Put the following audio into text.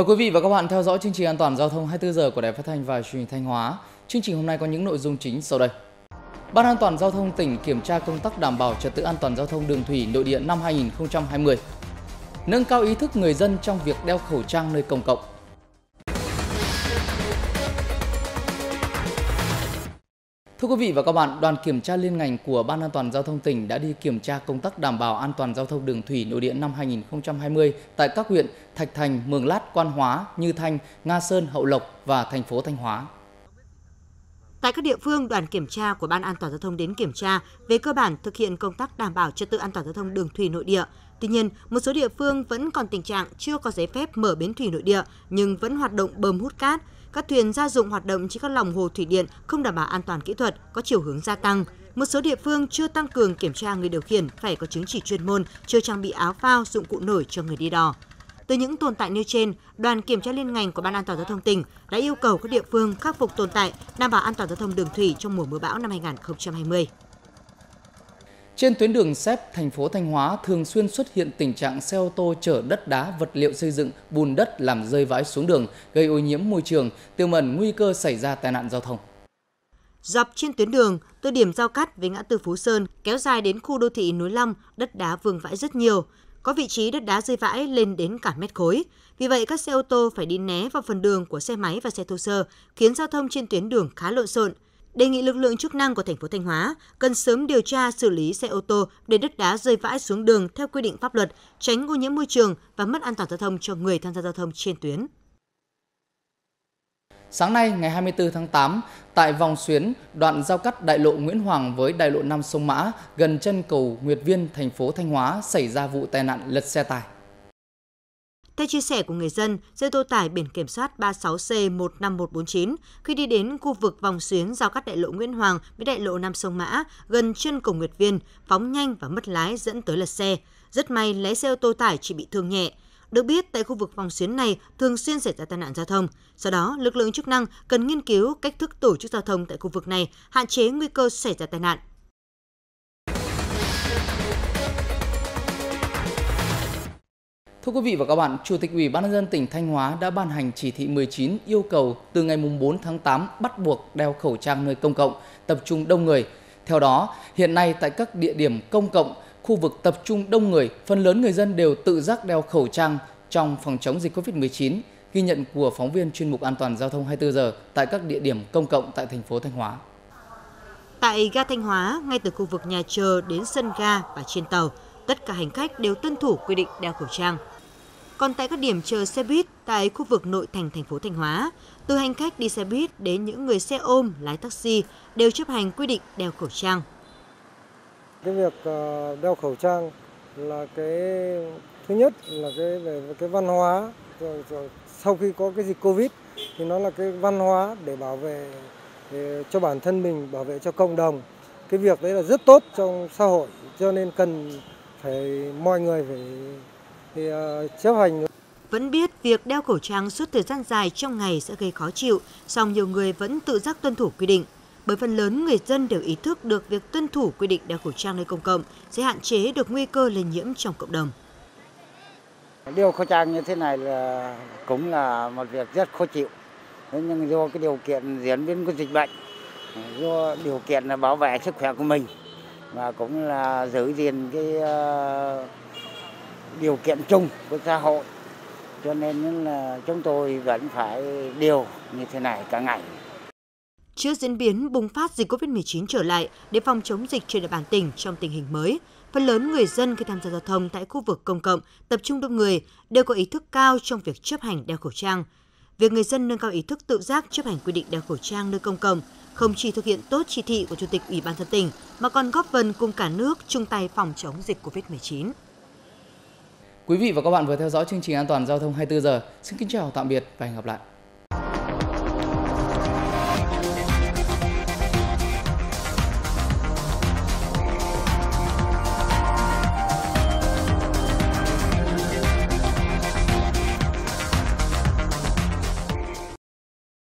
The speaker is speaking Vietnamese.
Mời quý vị và các bạn theo dõi chương trình an toàn giao thông 24 giờ của Đài Phát thanh và Truyền hình Thanh Hóa. Chương trình hôm nay có những nội dung chính sau đây. Ban an toàn giao thông tỉnh kiểm tra công tác đảm bảo trật tự an toàn giao thông đường thủy nội địa năm 2020. Nâng cao ý thức người dân trong việc đeo khẩu trang nơi công cộng. Thưa quý vị và các bạn, đoàn kiểm tra liên ngành của Ban An toàn giao thông tỉnh đã đi kiểm tra công tác đảm bảo an toàn giao thông đường thủy nội địa năm 2020 tại các huyện Thạch Thành, Mường Lát, Quan Hóa, Như Thanh, Nga Sơn, Hậu Lộc và thành phố Thanh Hóa. Tại các địa phương, đoàn kiểm tra của Ban An toàn giao thông đến kiểm tra về cơ bản thực hiện công tác đảm bảo trật tự an toàn giao thông đường thủy nội địa. Tuy nhiên, một số địa phương vẫn còn tình trạng chưa có giấy phép mở bến thủy nội địa nhưng vẫn hoạt động bơm hút cát, các thuyền gia dụng hoạt động trên các lòng hồ thủy điện không đảm bảo an toàn kỹ thuật có chiều hướng gia tăng. Một số địa phương chưa tăng cường kiểm tra người điều khiển phải có chứng chỉ chuyên môn, chưa trang bị áo phao, dụng cụ nổi cho người đi đò. Từ những tồn tại nêu trên, đoàn kiểm tra liên ngành của Ban An toàn giao thông tỉnh đã yêu cầu các địa phương khắc phục tồn tại, đảm bảo an toàn giao thông đường thủy trong mùa mưa bão năm 2020. Trên tuyến đường xếp thành phố Thanh Hóa thường xuyên xuất hiện tình trạng xe ô tô chở đất đá, vật liệu xây dựng, bùn đất làm rơi vãi xuống đường, gây ô nhiễm môi trường, tiềm ẩn nguy cơ xảy ra tai nạn giao thông. Dọc trên tuyến đường, từ điểm giao cắt với ngã tư Phú Sơn kéo dài đến khu đô thị Núi Long, đất đá vương vãi rất nhiều. Có vị trí đất đá rơi vãi lên đến cả mét khối. Vì vậy, các xe ô tô phải đi né vào phần đường của xe máy và xe thô sơ, khiến giao thông trên tuyến đường khá lộn xộn đề nghị lực lượng chức năng của thành phố Thanh Hóa cần sớm điều tra xử lý xe ô tô để đất đá rơi vãi xuống đường theo quy định pháp luật, tránh ô nhiễm môi trường và mất an toàn giao thông cho người tham gia giao thông trên tuyến. Sáng nay, ngày 24 tháng 8, tại vòng xuyến đoạn giao cắt đại lộ Nguyễn Hoàng với đại lộ Nam Sông Mã gần chân cầu Nguyệt Viên, thành phố Thanh Hóa xảy ra vụ tai nạn lật xe tải. Theo chia sẻ của người dân, xe ô tô tải biển kiểm soát 36C15149 khi đi đến khu vực vòng xuyến giao cắt đại lộ Nguyễn Hoàng với đại lộ Nam Sông Mã gần chân cầu Nguyệt Viên, phóng nhanh và mất lái dẫn tới lật xe. Rất may lái xe ô tô tải chỉ bị thương nhẹ. Được biết, tại khu vực vòng xuyến này thường xuyên xảy ra tai nạn giao thông. sau đó, lực lượng chức năng cần nghiên cứu cách thức tổ chức giao thông tại khu vực này, hạn chế nguy cơ xảy ra tai nạn. Thưa quý vị và các bạn, Chủ tịch Ủy ban nhân dân tỉnh Thanh Hóa đã ban hành chỉ thị 19 yêu cầu từ ngày 4 tháng 8 bắt buộc đeo khẩu trang nơi công cộng, tập trung đông người. Theo đó, hiện nay tại các địa điểm công cộng, khu vực tập trung đông người, phần lớn người dân đều tự giác đeo khẩu trang trong phòng chống dịch COVID-19, ghi nhận của phóng viên chuyên mục An toàn giao thông 24 giờ tại các địa điểm công cộng tại thành phố Thanh Hóa. Tại ga Thanh Hóa, ngay từ khu vực nhà chờ đến sân ga và trên tàu, tất cả hành khách đều tuân thủ quy định đeo khẩu trang. Còn tại các điểm chờ xe buýt tại khu vực nội thành thành phố Thanh Hóa, từ hành khách đi xe buýt đến những người xe ôm, lái taxi đều chấp hành quy định đeo khẩu trang. Cái việc ờ, đeo khẩu trang là cái thứ nhất là cái về cái văn hóa rồi, rồi sau khi có cái dịch Covid thì nó là cái văn hóa để bảo vệ để ờ, cho bản thân mình, bảo vệ cho cộng đồng. Cái việc đấy là rất tốt trong xã hội cho nên cần phải mọi người phải, phải uh, ờ, chấp hành. Vẫn biết việc đeo khẩu trang suốt thời gian dài trong ngày sẽ gây khó chịu, song nhiều người vẫn tự giác tuân thủ quy định. Bởi phần lớn người dân đều ý thức được việc tuân thủ quy định đeo khẩu trang nơi công cộng sẽ hạn chế được nguy cơ lây nhiễm trong cộng đồng. Đeo khẩu trang như thế này là cũng là một việc rất khó chịu. Nhưng do cái điều kiện diễn biến của dịch bệnh, do điều kiện là bảo vệ sức khỏe của mình và cũng là giữ gìn cái ờ, điều kiện chung của xã hội cho nên là chúng tôi vẫn phải điều như thế này cả ngày. Trước diễn biến bùng phát dịch COVID-19 trở lại để phòng chống dịch trên địa bàn tỉnh trong tình hình mới, phần lớn người dân khi tham gia giao thông tại khu vực công cộng tập trung đông người đều có ý thức cao trong việc chấp hành đeo khẩu trang. Việc người dân nâng cao ý thức tự giác chấp hành quy định đeo khẩu trang nơi công cộng không chỉ thực hiện tốt chỉ thị của Chủ tịch Ủy ban dân tỉnh mà còn góp phần cùng cả nước chung tay phòng chống dịch COVID-19. Quý vị và các bạn vừa theo dõi chương trình An toàn giao thông 24 giờ. Xin kính chào tạm biệt và hẹn gặp lại.